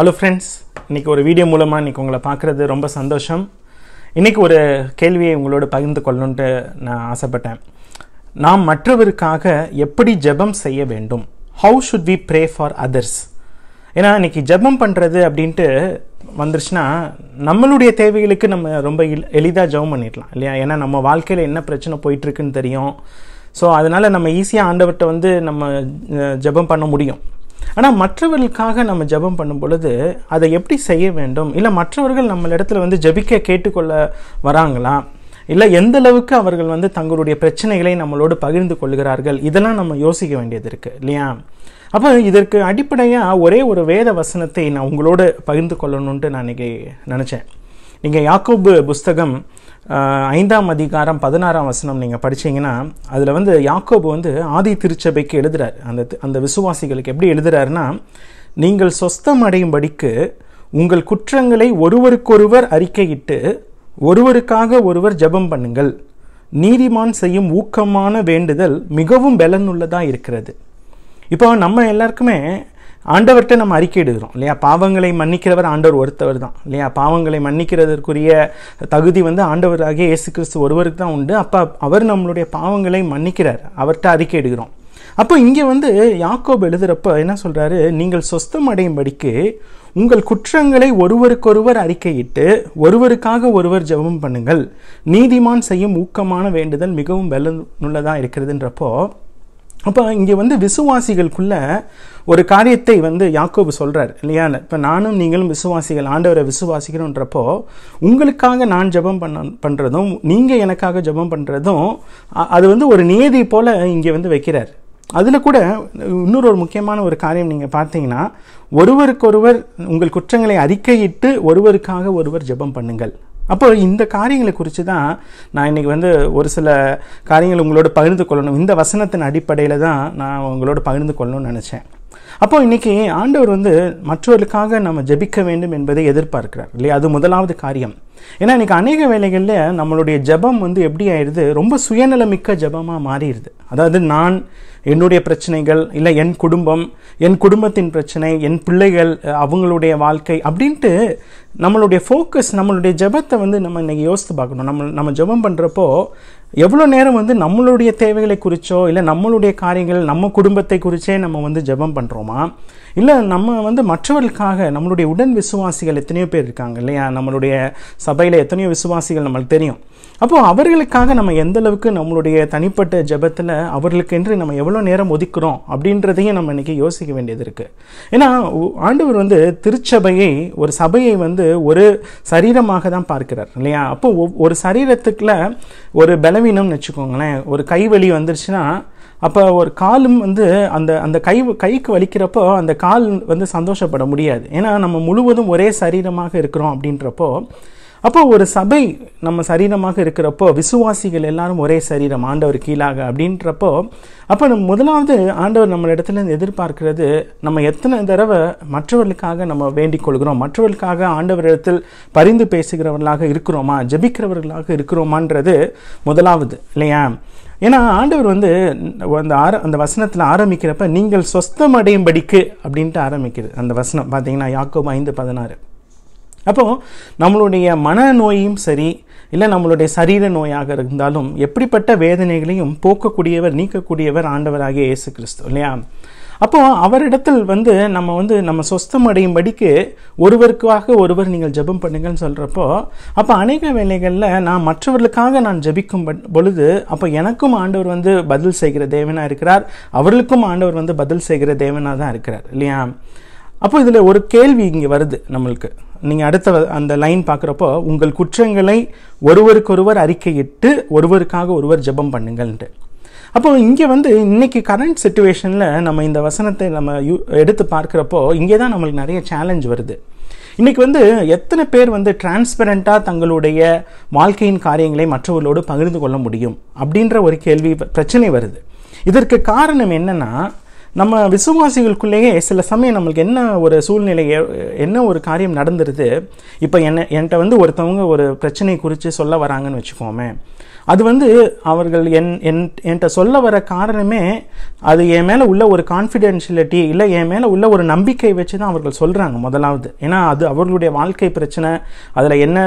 hello friends இன்றைக்கி ஒரு video மூலமாக இன்றைக்கி உங்களை பார்க்குறது ரொம்ப சந்தோஷம் இன்றைக்கி ஒரு கேள்வியை உங்களோட பகிர்ந்து கொள்ளணுன்ட்டு நான் ஆசைப்பட்டேன் நாம் மற்றவருக்காக எப்படி ஜெபம் செய்ய வேண்டும் how should we pray for others ஏன்னா இன்றைக்கி ஜெபம் பண்ணுறது அப்படின்ட்டு வந்துருச்சுன்னா நம்மளுடைய தேவைகளுக்கு நம்ம ரொம்ப எளிதாக ஜெபம் பண்ணிடலாம் இல்லையா ஏன்னா நம்ம வாழ்க்கையில் என்ன பிரச்சனை போயிட்டுருக்குன்னு தெரியும் ஸோ அதனால் நம்ம ஈஸியாக ஆண்டவர்கிட்ட வந்து நம்ம ஜெபம் பண்ண முடியும் ஆனால் மற்றவர்களுக்காக நம்ம ஜபம் பண்ணும் பொழுது அதை எப்படி செய்ய வேண்டும் இல்லை மற்றவர்கள் நம்ம இடத்துல வந்து ஜபிக்க கேட்டுக்கொள்ள வராங்களா இல்லை எந்த அளவுக்கு அவர்கள் வந்து தங்களுடைய பிரச்சனைகளை நம்மளோடு பகிர்ந்து கொள்கிறார்கள் இதெல்லாம் நம்ம யோசிக்க வேண்டியது இருக்குது இல்லையா அப்போ இதற்கு அடிப்படையாக ஒரே ஒரு வேத வசனத்தை நான் உங்களோடு பகிர்ந்து கொள்ளணுன்ட்டு நான் இன்றைக்கி நினச்சேன் நீங்கள் யாக்கோபு புஸ்தகம் ஐந்தாம் அதிகாரம் பதினாறாம் வசனம் நீங்கள் படித்தீங்கன்னா அதில் வந்து யாக்கோபு வந்து ஆதி திருச்சபைக்கு எழுதுறார் அந்த அந்த விசுவாசிகளுக்கு எப்படி எழுதுறாருன்னா நீங்கள் சொஸ்தம் அடையும்படிக்கு உங்கள் குற்றங்களை ஒருவருக்கொருவர் அறிக்கையிட்டு ஒருவருக்காக ஒருவர் ஜபம் பண்ணுங்கள் நீதிமான் செய்யும் ஊக்கமான வேண்டுதல் மிகவும் பலனுள்ளதாக இருக்கிறது இப்போ நம்ம எல்லாருக்குமே ஆண்டவர்கிட்ட நம்ம அறிக்கையிடுகிறோம் இல்லையா பாவங்களை மன்னிக்கிறவர் ஆண்டவர் ஒருத்தவர் தான் இல்லையா பாவங்களை மன்னிக்கிறதற்குரிய தகுதி வந்து ஆண்டவராகிய இயேசு கிறிஸ்து ஒருவருக்கு தான் உண்டு அப்போ அவர் நம்மளுடைய பாவங்களை மன்னிக்கிறார் அவர்கிட்ட அறிக்கையிடுகிறோம் அப்போ இங்கே வந்து யாக்கோப் எழுதுகிறப்ப என்ன சொல்கிறாரு நீங்கள் சொஸ்தம் அடையும்படிக்கு உங்கள் குற்றங்களை ஒருவருக்கொருவர் அறிக்கையிட்டு ஒருவருக்காக ஒருவர் ஜெபம் பண்ணுங்கள் நீதிமான் செய்யும் ஊக்கமான வேண்டுதல் மிகவும் வெல்லனுள்ளதாக இருக்கிறதுன்றப்போ அப்போ இங்கே வந்து விசுவாசிகளுக்குள்ள ஒரு காரியத்தை வந்து யாக்கோபு சொல்கிறார் இல்லையா இப்போ நானும் நீங்களும் விசுவாசிகள் ஆண்டவரை விசுவாசிக்கிறோன்றப்போ உங்களுக்காக நான் ஜபம் பண்ண பண்ணுறதும் நீங்கள் எனக்காக ஜபம் பண்ணுறதும் அது வந்து ஒரு நியதி போல் இங்கே வந்து வைக்கிறார் அதில் கூட இன்னொரு ஒரு முக்கியமான ஒரு காரியம் நீங்கள் பார்த்தீங்கன்னா ஒருவருக்கொருவர் உங்கள் குற்றங்களை அறிக்கையிட்டு ஒருவருக்காக ஒருவர் ஜபம் பண்ணுங்கள் அப்போ இந்த காரியங்களை குறித்து தான் நான் இன்றைக்கி வந்து ஒரு சில காரியங்கள் உங்களோட பகிர்ந்து கொள்ளணும் இந்த வசனத்தின் அடிப்படையில் தான் நான் உங்களோட பகிர்ந்து கொள்ளணும்னு நினச்சேன் அப்போது இன்றைக்கி ஆண்டவர் வந்து மற்றவர்களுக்காக நம்ம ஜெபிக்க வேண்டும் என்பதை எதிர்பார்க்கிறார் இல்லையா அது முதலாவது காரியம் ஏன்னா இன்றைக்கி அநேக வேலைகளில் நம்மளுடைய ஜபம் வந்து எப்படி ஆயிடுது ரொம்ப சுயநலமிக்க ஜபமாக மாறிடுது அதாவது நான் என்னுடைய பிரச்சனைகள் இல்லை என் குடும்பம் என் குடும்பத்தின் பிரச்சனை என் பிள்ளைகள் அவங்களுடைய வாழ்க்கை அப்படின்ட்டு நம்மளுடைய ஃபோக்கஸ் நம்மளுடைய ஜபத்தை வந்து நம்ம இன்னைக்கு யோசித்து பார்க்கணும் நம்ம நம்ம ஜபம் பண்ணுறப்போ எவ்வளோ நேரம் வந்து நம்மளுடைய தேவைகளை குறித்தோ இல்லை நம்மளுடைய காரியங்கள் நம்ம குடும்பத்தை குறித்தே நம்ம வந்து ஜபம் பண்ணுறோமா இல்லை நம்ம வந்து மற்றவர்களுக்காக நம்மளுடைய உடன் விசுவாசிகள் எத்தனையோ பேர் இருக்காங்க இல்லையா நம்மளுடைய சபையில் எத்தனையோ விசுவாசிகள் நம்மளுக்கு தெரியும் அப்போது அவர்களுக்காக நம்ம எந்த அளவுக்கு நம்மளுடைய தனிப்பட்ட ஜபத்தில் அவர்களுக்கென்று நம்ம எவ்வளோ நேரம் ஒதுக்கிறோம் அப்படின்றதையும் நம்ம இன்றைக்கி யோசிக்க வேண்டியது இருக்குது ஏன்னா ஆண்டவர் வந்து திருச்சபையை ஒரு சபையை வந்து ஒரு சரீரமாக தான் பார்க்கிறார் இல்லையா அப்போது ஒரு சரீரத்துக்குள்ள ஒரு பலவீனம்னு வச்சுக்கோங்களேன் ஒரு கைவழி வந்துருச்சுன்னா அப்போ ஒரு காலும் வந்து அந்த அந்த கை கைக்கு வலிக்கிறப்போ அந்த கால் வந்து சந்தோஷப்பட முடியாது ஏன்னா நம்ம முழுவதும் ஒரே சரீரமாக இருக்கிறோம் அப்படின்றப்போ அப்போ ஒரு சபை நம்ம சரீரமாக இருக்கிறப்போ விசுவாசிகள் எல்லாரும் ஒரே சரீரம் ஆண்டவர் கீழாக அப்படின்றப்போ அப்போ நம்ம முதலாவது ஆண்டவர் நம்ம இடத்துல எதிர்பார்க்கிறது நம்ம எத்தனை தடவை மற்றவர்களுக்காக நம்ம வேண்டிக் கொள்கிறோம் மற்றவர்களுக்காக ஆண்டவரிடத்தில் பரிந்து பேசுகிறவர்களாக இருக்கிறோமா ஜபிக்கிறவர்களாக இருக்கிறோமான்றது முதலாவது இல்லையா ஏன்னா ஆண்டவர் வந்து அந்த ஆர அந்த வசனத்தில் ஆரம்பிக்கிறப்ப நீங்கள் சொஸ்தம் அடையும்படிக்கு அப்படின்ட்டு ஆரம்பிக்கிறது அந்த வசனம் பார்த்தீங்கன்னா யாக்கோபு ஐந்து பதினாறு அப்போது நம்மளுடைய மனநோயும் சரி இல்லை நம்மளுடைய சரீர நோயாக இருந்தாலும் எப்படிப்பட்ட வேதனைகளையும் போக்கக்கூடியவர் நீக்கக்கூடியவர் ஆண்டவராகிய இயேசு கிறிஸ்து இல்லையா அப்போது அவரிடத்தில் வந்து நம்ம வந்து நம்ம சொஸ்தம் அடையும் படிக்கு ஒருவருக்காக ஒருவர் நீங்கள் ஜபம் பண்ணுங்கன்னு சொல்கிறப்போ அப்போ அநேக வேலைகளில் நான் மற்றவர்களுக்காக நான் ஜபிக்கும் பொழுது அப்போ எனக்கும் ஆண்டவர் வந்து பதில் செய்கிற தேவனாக இருக்கிறார் அவர்களுக்கும் ஆண்டவர் வந்து பதில் செய்கிற தேவனாக தான் இருக்கிறார் இல்லையா அப்போ இதில் ஒரு கேள்வி இங்கே வருது நம்மளுக்கு நீங்கள் அடுத்த அந்த லைன் பார்க்குறப்போ உங்கள் குற்றங்களை ஒருவருக்கொருவர் அறிக்கையிட்டு ஒருவருக்காக ஒருவர் ஜெபம் பண்ணுங்கள்ட்டு அப்போ இங்கே வந்து இன்றைக்கி கரண்ட் சுச்சுவேஷனில் நம்ம இந்த வசனத்தை நம்ம யூ எடுத்து பார்க்குறப்போ இங்கே தான் நம்மளுக்கு நிறைய சேலஞ்ச் வருது இன்றைக்கி வந்து எத்தனை பேர் வந்து டிரான்ஸ்பெரண்ட்டாக தங்களுடைய வாழ்க்கையின் காரியங்களை மற்றவர்களோடு பகிர்ந்து கொள்ள முடியும் அப்படின்ற ஒரு கேள்வி பிரச்சனை வருது இதற்கு காரணம் என்னென்னா நம்ம விசுவாசிகளுக்குள்ளேயே சில சமயம் நம்மளுக்கு என்ன ஒரு சூழ்நிலை என்ன ஒரு காரியம் நடந்துருது இப்போ என்ன என்கிட்ட வந்து ஒருத்தவங்க ஒரு பிரச்சனை குறித்து சொல்ல வராங்கன்னு வச்சுக்கோமே அது வந்து அவர்கள் என் என் என்கிட்ட சொல்ல வர காரணமே அது என் மேலே உள்ள ஒரு கான்ஃபிடென்ஷியலிட்டி இல்லை என் மேலே உள்ள ஒரு நம்பிக்கை வச்சு தான் அவர்கள் சொல்கிறாங்க முதலாவது ஏன்னா அது அவர்களுடைய வாழ்க்கை பிரச்சனை அதில் என்ன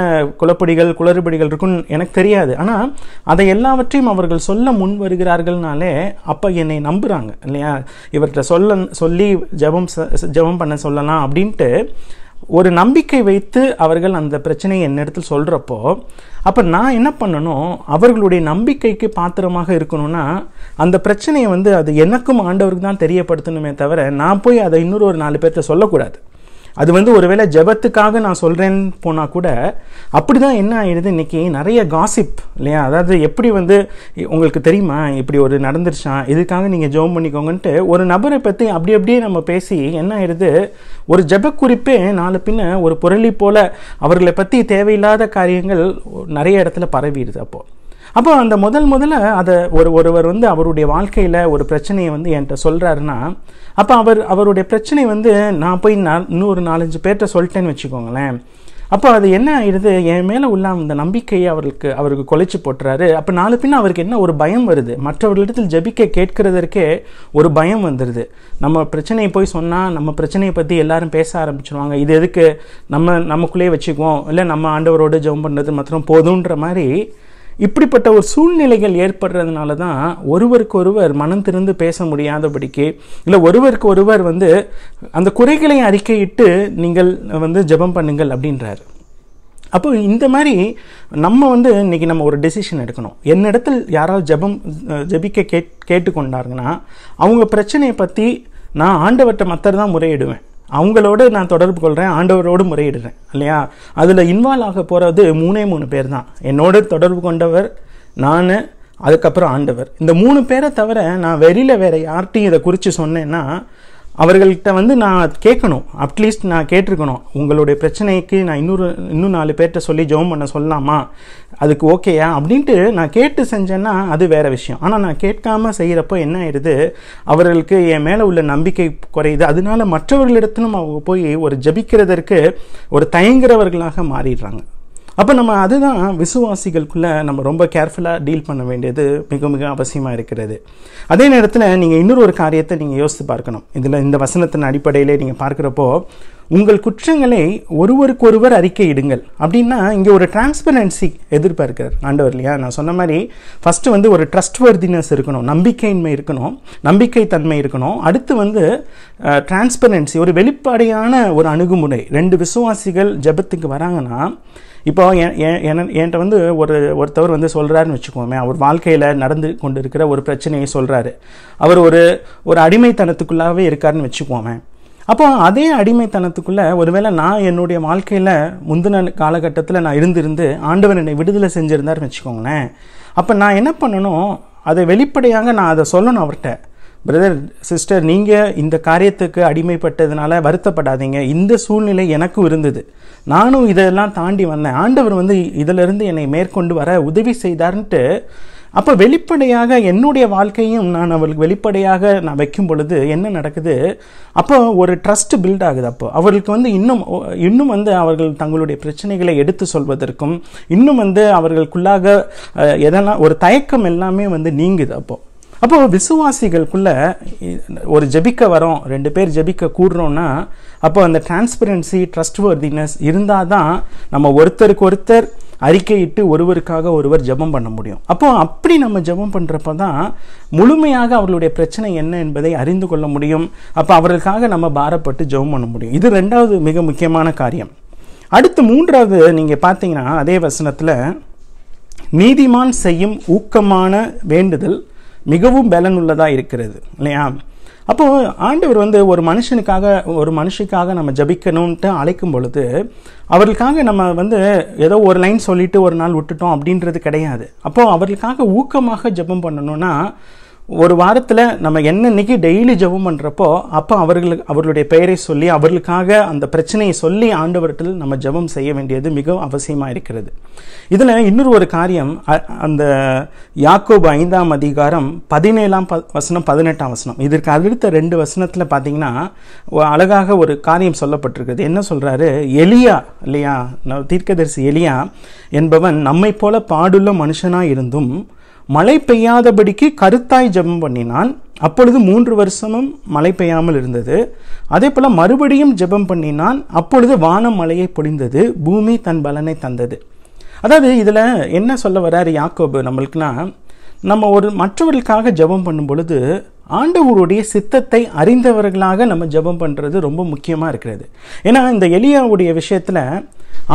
குழப்படிகள் குளறுபடிகள் இருக்குன்னு எனக்கு தெரியாது ஆனால் அதை எல்லாவற்றையும் அவர்கள் சொல்ல முன் வருகிறார்கள்னாலே அப்போ என்னை நம்புகிறாங்க இல்லையா இவற்றை சொல்ல சொல்லி ஜபம் ஜபம் பண்ண சொல்லலாம் அப்படின்ட்டு ஒரு நம்பிக்கை வைத்து அவர்கள் அந்த பிரச்சனையை என்னிடத்தில் சொல்கிறப்போ அப்போ நான் என்ன பண்ணணும் அவர்களுடைய நம்பிக்கைக்கு பாத்திரமாக இருக்கணும்னா அந்த பிரச்சனையை வந்து அது எனக்கும் ஆண்டவருக்கு தான் தெரியப்படுத்தணுமே தவிர நான் போய் அதை இன்னொரு ஒரு நாலு பேர்த்த சொல்லக்கூடாது அது வந்து ஒருவேளை ஜபத்துக்காக நான் சொல்கிறேன்னு போனால் கூட அப்படி தான் என்ன ஆயிடுது இன்றைக்கி நிறைய காசிப் இல்லையா அதாவது எப்படி வந்து உங்களுக்கு தெரியுமா இப்படி ஒரு நடந்துருச்சான் இதுக்காக நீங்கள் ஜெபம் பண்ணிக்கோங்கன்ட்டு ஒரு நபரை பற்றி அப்படி அப்படியே நம்ம பேசி என்ன ஆயிடுது ஒரு ஜப குறிப்பே நாலு பின்ன ஒரு புரளி போல் அவர்களை பற்றி தேவையில்லாத காரியங்கள் நிறைய இடத்துல பரவிடுது அப்போது அப்போ அந்த முதல் முதல்ல அதை ஒரு ஒருவர் வந்து அவருடைய வாழ்க்கையில் ஒரு பிரச்சனையை வந்து என்கிட்ட சொல்கிறாருன்னா அப்போ அவர் அவருடைய பிரச்சனை வந்து நான் போய் நான் இன்னொரு நாலஞ்சு பேர்கிட்ட சொல்லிட்டேன்னு வச்சுக்கோங்களேன் அப்போ அது என்ன ஆயிடுது என் மேலே உள்ள அந்த நம்பிக்கையை அவருக்கு அவருக்கு கொலைச்சு போட்டுறாரு அப்போ நாலு பின்ன அவருக்கு என்ன ஒரு பயம் வருது மற்றவர்களிடத்தில் ஜபிக்க கேட்கறதற்கே ஒரு பயம் வந்துடுது நம்ம பிரச்சனையை போய் சொன்னால் நம்ம பிரச்சனையை பற்றி எல்லாரும் பேச ஆரம்பிச்சிருவாங்க இது எதுக்கு நம்ம நமக்குள்ளேயே வச்சுக்குவோம் இல்லை நம்ம ஆண்டவரோடு ஜெபம் பண்ணுறது மாத்திரம் போதுன்ற மாதிரி இப்படிப்பட்ட ஒரு சூழ்நிலைகள் ஏற்படுறதுனால தான் ஒருவருக்கு ஒருவர் மனம் திறந்து பேச முடியாதபடிக்கு இல்லை ஒருவருக்கு ஒருவர் வந்து அந்த குறைகளை அறிக்கையிட்டு நீங்கள் வந்து ஜபம் பண்ணுங்கள் அப்படின்றார் அப்போ இந்த மாதிரி நம்ம வந்து இன்றைக்கி நம்ம ஒரு டெசிஷன் எடுக்கணும் என்னிடத்தில் யாராவது ஜபம் ஜபிக்க கேட் கேட்டுக்கொண்டாருங்கன்னா அவங்க பிரச்சனையை பற்றி நான் ஆண்டவட்ட மற்றதான் தான் முறையிடுவேன் அவங்களோடு நான் தொடர்பு கொள்கிறேன் ஆண்டவரோடு முறையிடுறேன் இல்லையா அதில் இன்வால்வ் ஆக போகிறது மூணே மூணு பேர் தான் என்னோடு தொடர்பு கொண்டவர் நான் அதுக்கப்புறம் ஆண்டவர் இந்த மூணு பேரை தவிர நான் வெளியில் வேறு யார்கிட்டையும் இதை குறித்து சொன்னேன்னா அவர்கள்ட்ட வந்து நான் கேட்கணும் அட்லீஸ்ட் நான் கேட்டிருக்கணும் உங்களுடைய பிரச்சனைக்கு நான் இன்னொரு இன்னும் நாலு பேர்கிட்ட சொல்லி ஜோம் பண்ண சொல்லலாமா அதுக்கு ஓகேயா அப்படின்ட்டு நான் கேட்டு செஞ்சேன்னா அது வேறு விஷயம் ஆனால் நான் கேட்காமல் செய்கிறப்போ என்ன ஆயிடுது அவர்களுக்கு என் மேலே உள்ள நம்பிக்கை குறையுது அதனால மற்றவர்களிடத்திலும் அவங்க போய் ஒரு ஜபிக்கிறதற்கு ஒரு தயங்குறவர்களாக மாறிடுறாங்க அப்போ நம்ம அதுதான் விசுவாசிகளுக்குள்ளே நம்ம ரொம்ப கேர்ஃபுல்லாக டீல் பண்ண வேண்டியது மிக மிக அவசியமாக இருக்கிறது அதே நேரத்தில் நீங்கள் இன்னொரு ஒரு காரியத்தை நீங்கள் யோசித்து பார்க்கணும் இதில் இந்த வசனத்தின் அடிப்படையிலே நீங்கள் பார்க்குறப்போ உங்கள் குற்றங்களை ஒருவருக்கொருவர் அறிக்கையிடுங்கள் அப்படின்னா இங்கே ஒரு டிரான்ஸ்பரன்சி எதிர்பார்க்கிறார் ஆண்டவர் இல்லையா நான் சொன்ன மாதிரி ஃபஸ்ட்டு வந்து ஒரு ட்ரஸ்ட் வர்தினஸ் இருக்கணும் நம்பிக்கையின்மை இருக்கணும் நம்பிக்கை தன்மை இருக்கணும் அடுத்து வந்து டிரான்ஸ்பரன்சி ஒரு வெளிப்படையான ஒரு அணுகுமுறை ரெண்டு விசுவாசிகள் ஜபத்துக்கு வராங்கன்னா இப்போ என்கிட்ட வந்து ஒரு ஒருத்தவர் வந்து சொல்கிறாருன்னு வச்சுக்கோமே அவர் வாழ்க்கையில் நடந்து கொண்டு இருக்கிற ஒரு பிரச்சனையை சொல்கிறாரு அவர் ஒரு ஒரு அடிமைத்தனத்துக்குள்ளாகவே இருக்காருன்னு வச்சுக்கோமே அப்போ அதே அடிமைத்தனத்துக்குள்ளே ஒருவேளை நான் என்னுடைய வாழ்க்கையில் முந்தின காலகட்டத்தில் நான் இருந்திருந்து ஆண்டவர் என்னை விடுதலை செஞ்சுருந்தாருன்னு வச்சுக்கோங்களேன் அப்போ நான் என்ன பண்ணணும் அதை வெளிப்படையாக நான் அதை சொல்லணும் அவர்கிட்ட பிரதர் சிஸ்டர் நீங்கள் இந்த காரியத்துக்கு அடிமைப்பட்டதுனால வருத்தப்படாதீங்க இந்த சூழ்நிலை எனக்கும் இருந்தது நானும் இதெல்லாம் தாண்டி வந்தேன் ஆண்டவர் வந்து இதிலிருந்து என்னை மேற்கொண்டு வர உதவி செய்தார்ன்ட்டு அப்போ வெளிப்படையாக என்னுடைய வாழ்க்கையும் நான் அவளுக்கு வெளிப்படையாக நான் வைக்கும் பொழுது என்ன நடக்குது அப்போ ஒரு ட்ரஸ்ட் பில்ட் ஆகுது அப்போ அவர்களுக்கு வந்து இன்னும் இன்னும் வந்து அவர்கள் தங்களுடைய பிரச்சனைகளை எடுத்து சொல்வதற்கும் இன்னும் வந்து அவர்களுக்குள்ளாக எதெல்லாம் ஒரு தயக்கம் எல்லாமே வந்து நீங்குது அப்போது அப்போ விசுவாசிகளுக்குள்ள ஒரு ஜபிக்க வரோம் ரெண்டு பேர் ஜபிக்க கூடுறோம்னா அப்போ அந்த டிரான்ஸ்பரன்சி ட்ரஸ்ட் வர்தினஸ் இருந்தால் தான் நம்ம ஒருத்தருக்கு ஒருத்தர் அறிக்கையிட்டு ஒருவருக்காக ஒருவர் ஜபம் பண்ண முடியும் அப்போ அப்படி நம்ம ஜபம் பண்ணுறப்ப தான் முழுமையாக அவர்களுடைய பிரச்சனை என்ன என்பதை அறிந்து கொள்ள முடியும் அப்போ அவர்களுக்காக நம்ம பாரப்பட்டு ஜபம் பண்ண முடியும் இது ரெண்டாவது மிக முக்கியமான காரியம் அடுத்து மூன்றாவது நீங்கள் பார்த்தீங்கன்னா அதே வசனத்தில் நீதிமான் செய்யும் ஊக்கமான வேண்டுதல் மிகவும் பலனுள்ளதாக இருக்கிறது இல்லையா அப்போது ஆண்டவர் வந்து ஒரு மனுஷனுக்காக ஒரு மனுஷனுக்காக நம்ம ஜபிக்கணும்ன்ட்டு அழைக்கும் பொழுது அவர்களுக்காக நம்ம வந்து ஏதோ ஒரு லைன் சொல்லிவிட்டு ஒரு நாள் விட்டுட்டோம் அப்படின்றது கிடையாது அப்போது அவர்களுக்காக ஊக்கமாக ஜபம் பண்ணணும்னா ஒரு வாரத்தில் நம்ம என்னன்னைக்கு டெய்லி ஜெபம் பண்ணுறப்போ அப்போ அவர்களுக்கு அவர்களுடைய பெயரை சொல்லி அவர்களுக்காக அந்த பிரச்சனையை சொல்லி ஆண்டவர்கள் நம்ம ஜெபம் செய்ய வேண்டியது மிகவும் அவசியமாக இருக்கிறது இதில் இன்னொரு ஒரு காரியம் அந்த யாக்கோபு ஐந்தாம் அதிகாரம் பதினேழாம் ப வசனம் பதினெட்டாம் வசனம் இதற்கு அடுத்த ரெண்டு வசனத்தில் பார்த்தீங்கன்னா அழகாக ஒரு காரியம் சொல்லப்பட்டிருக்குது என்ன சொல்கிறாரு எலியா இல்லையா தீர்க்கதரிசி எலியா என்பவன் நம்மை போல பாடுள்ள மனுஷனாக இருந்தும் மழை பெய்யாதபடிக்கு கருத்தாய் ஜெபம் பண்ணினான் அப்பொழுது மூன்று வருஷமும் மழை பெய்யாமல் இருந்தது அதே போல் மறுபடியும் ஜெபம் பண்ணினான் அப்பொழுது வானம் மழையை பொழிந்தது பூமி தன் பலனை தந்தது அதாவது இதில் என்ன சொல்ல வராரு யாக்கோபு நம்மளுக்குனா நம்ம ஒரு மற்றவர்களுக்காக ஜெபம் பண்ணும் பொழுது ஆண்டவருடைய சித்தத்தை அறிந்தவர்களாக நம்ம ஜெபம் பண்ணுறது ரொம்ப முக்கியமாக இருக்கிறது ஏன்னா இந்த எலியாவுடைய விஷயத்தில்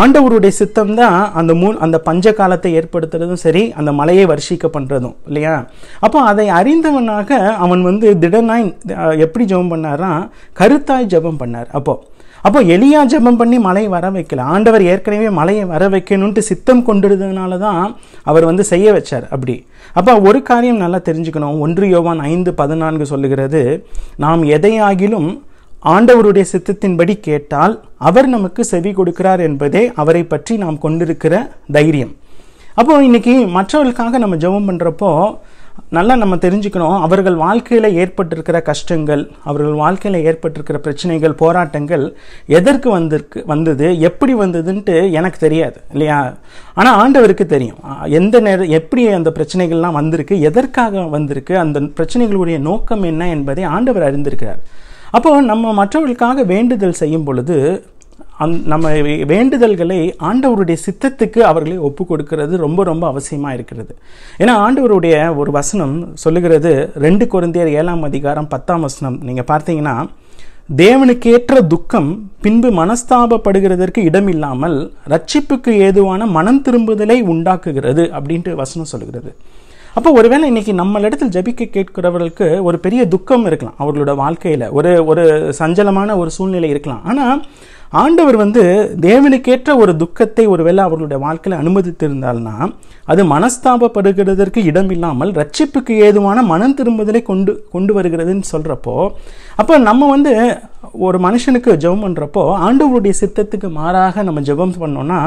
ஆண்டவருடைய சித்தம் தான் அந்த மூ அந்த பஞ்ச காலத்தை ஏற்படுத்துறதும் சரி அந்த மலையை வர்ஷிக்க பண்ணுறதும் இல்லையா அப்போ அதை அறிந்தவனாக அவன் வந்து திடனாய் எப்படி ஜெபம் பண்ணாரா கருத்தாய் ஜெபம் பண்ணார் அப்போது அப்போ எளியா ஜபம் பண்ணி மலையை வர வைக்கல ஆண்டவர் ஏற்கனவே மலையை வர வைக்கணும்ட்டு சித்தம் கொண்டுடுறதுனால தான் அவர் வந்து செய்ய வச்சார் அப்படி அப்போ ஒரு காரியம் நல்லா தெரிஞ்சுக்கணும் ஒன்று யோவான் ஐந்து பதினான்கு சொல்லுகிறது நாம் எதையாகிலும் ஆண்டவருடைய சித்தத்தின்படி கேட்டால் அவர் நமக்கு செவி கொடுக்கிறார் என்பதே அவரை பற்றி நாம் கொண்டிருக்கிற தைரியம் அப்போ இன்னைக்கு மற்றவர்களுக்காக நம்ம ஜெபம் பண்ணுறப்போ நல்லா நம்ம தெரிஞ்சுக்கணும் அவர்கள் வாழ்க்கையில் ஏற்பட்டிருக்கிற கஷ்டங்கள் அவர்கள் வாழ்க்கையில் ஏற்பட்டிருக்கிற பிரச்சனைகள் போராட்டங்கள் எதற்கு வந்திருக்கு வந்தது எப்படி வந்ததுன்ட்டு எனக்கு தெரியாது இல்லையா ஆனால் ஆண்டவருக்கு தெரியும் எந்த நேரம் எப்படி அந்த பிரச்சனைகள்லாம் வந்திருக்கு எதற்காக வந்திருக்கு அந்த பிரச்சனைகளுடைய நோக்கம் என்ன என்பதை ஆண்டவர் அறிந்திருக்கிறார் அப்போ நம்ம மற்றவர்களுக்காக வேண்டுதல் செய்யும் பொழுது அந் நம்ம வேண்டுதல்களை ஆண்டவருடைய சித்தத்துக்கு அவர்களை ஒப்பு கொடுக்கிறது ரொம்ப ரொம்ப அவசியமாக இருக்கிறது ஏன்னா ஆண்டவருடைய ஒரு வசனம் சொல்லுகிறது ரெண்டு குழந்தையர் ஏழாம் அதிகாரம் பத்தாம் வசனம் நீங்கள் பார்த்தீங்கன்னா தேவனுக்கேற்ற துக்கம் பின்பு மனஸ்தாபப்படுகிறதற்கு இடமில்லாமல் ரட்சிப்புக்கு ஏதுவான மனம் திரும்புதலை உண்டாக்குகிறது அப்படின்ட்டு வசனம் சொல்கிறது அப்போ ஒருவேளை இன்றைக்கி நம்மளிடத்தில் ஜபிக்க கேட்கிறவர்களுக்கு ஒரு பெரிய துக்கம் இருக்கலாம் அவர்களோட வாழ்க்கையில் ஒரு ஒரு சஞ்சலமான ஒரு சூழ்நிலை இருக்கலாம் ஆனால் ஆண்டவர் வந்து தேவனுக்கேற்ற ஒரு துக்கத்தை ஒருவேளை அவர்களுடைய வாழ்க்கையில் அனுமதித்திருந்தால்னா அது மனஸ்தாபப்படுகிறதற்கு இடமில்லாமல் ரட்சிப்புக்கு ஏதுவான மனம் திரும்புதலை கொண்டு கொண்டு வருகிறதுன்னு சொல்கிறப்போ அப்போ நம்ம வந்து ஒரு மனுஷனுக்கு ஜெபம் பண்ணுறப்போ ஆண்டவருடைய சித்தத்துக்கு மாறாக நம்ம ஜெபம் பண்ணோன்னா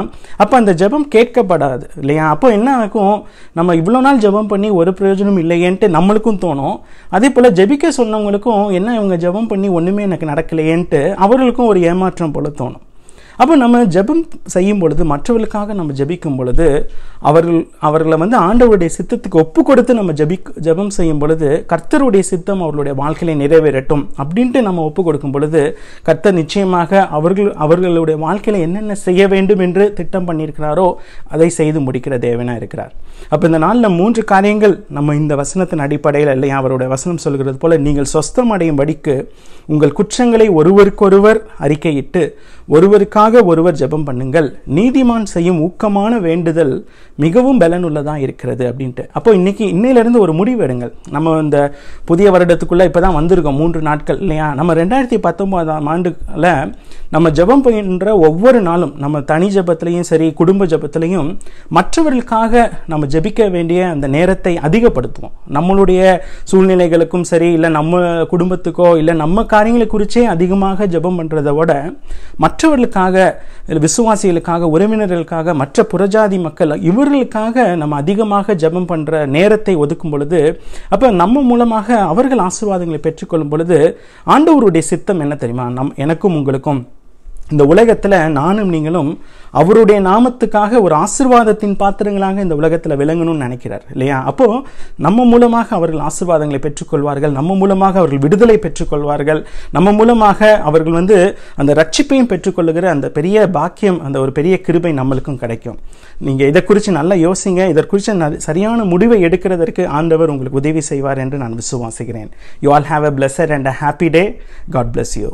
அப்போ அந்த ஜெபம் கேட்கப்படாது இல்லையா அப்போ என்ன ஆகும் நம்ம இவ்வளோ நாள் ஜெபம் பண்ணி ஒரு பிரயோஜனம் இல்லையேன்ட்டு நம்மளுக்கும் தோணும் அதே போல் ஜெபிக்க சொன்னவங்களுக்கும் என்ன இவங்க ஜெபம் பண்ணி ஒன்றுமே எனக்கு நடக்கலையேன்ட்டு அவர்களுக்கும் ஒரு ஏமாற்றம் போல் தோணும் அப்போ நம்ம ஜெபம் செய்யும் பொழுது மற்றவர்களுக்காக நம்ம ஜபிக்கும் பொழுது அவர்கள் அவர்களை வந்து ஆண்டவருடைய சித்தத்துக்கு ஒப்பு கொடுத்து நம்ம ஜபி ஜெபம் செய்யும் பொழுது கர்த்தருடைய சித்தம் அவர்களுடைய வாழ்க்கையை நிறைவேறட்டும் அப்படின்ட்டு நம்ம ஒப்பு கொடுக்கும் பொழுது கர்த்தர் நிச்சயமாக அவர்கள் அவர்களுடைய வாழ்க்கையில் என்னென்ன செய்ய வேண்டும் என்று திட்டம் பண்ணியிருக்கிறாரோ அதை செய்து முடிக்கிற தேவனாக இருக்கிறார் அப்போ இந்த நாளில் மூன்று காரியங்கள் நம்ம இந்த வசனத்தின் அடிப்படையில் இல்லையா அவருடைய வசனம் சொல்கிறது போல நீங்கள் சொஸ்தம் அடையும் படிக்கு உங்கள் குற்றங்களை ஒருவருக்கொருவர் அறிக்கையிட்டு ஒருவருக்காக எனக்காக ஒருவர் ஜெபம் பண்ணுங்கள் நீதிமான் செய்யும் ஊக்கமான வேண்டுதல் மிகவும் பலனுள்ளதாக இருக்கிறது அப்படின்ட்டு அப்போ இன்னைக்கு இன்னையிலேருந்து ஒரு முடிவு எடுங்கள் நம்ம இந்த புதிய வருடத்துக்குள்ளே இப்போ தான் வந்திருக்கோம் மூன்று நாட்கள் இல்லையா நம்ம ரெண்டாயிரத்தி பத்தொம்போதாம் ஆண்டுகளில் நம்ம ஜெபம் பண்ணுற ஒவ்வொரு நாளும் நம்ம தனி ஜபத்திலையும் சரி குடும்ப ஜபத்திலையும் மற்றவர்களுக்காக நம்ம ஜபிக்க வேண்டிய அந்த நேரத்தை அதிகப்படுத்துவோம் நம்மளுடைய சூழ்நிலைகளுக்கும் சரி இல்லை நம்ம குடும்பத்துக்கோ இல்லை நம்ம காரியங்களை குறிச்சே அதிகமாக ஜபம் பண்ணுறதை விட மற்றவர்களுக்காக விசுவாசிகளுக்காக உறவினர்களுக்காக மற்ற புறஜாதி மக்கள் இவர்களுக்காக நம்ம அதிகமாக ஜபம் பண்ணுற நேரத்தை ஒதுக்கும் பொழுது அப்போ நம்ம மூலமாக அவர்கள் ஆசீர்வாதங்களை பெற்றுக்கொள்ளும் பொழுது ஆண்டவருடைய சித்தம் என்ன தெரியுமா நம் எனக்கும் உங்களுக்கும் இந்த உலகத்தில் நானும் நீங்களும் அவருடைய நாமத்துக்காக ஒரு ஆசிர்வாதத்தின் பாத்திரங்களாக இந்த உலகத்தில் விளங்கணும்னு நினைக்கிறார் இல்லையா அப்போது நம்ம மூலமாக அவர்கள் ஆசிர்வாதங்களை பெற்றுக்கொள்வார்கள் நம்ம மூலமாக அவர்கள் விடுதலை பெற்றுக்கொள்வார்கள் நம்ம மூலமாக அவர்கள் வந்து அந்த ரட்சிப்பையும் பெற்றுக்கொள்ளுகிற அந்த பெரிய பாக்கியம் அந்த ஒரு பெரிய கிருபை நம்மளுக்கும் கிடைக்கும் நீங்கள் இதை குறித்து நல்லா யோசிங்க இதை குறித்து சரியான முடிவை எடுக்கிறதற்கு ஆண்டவர் உங்களுக்கு உதவி செய்வார் என்று நான் விசுவாசிக்கிறேன் you all have a pleasure and a happy day God bless you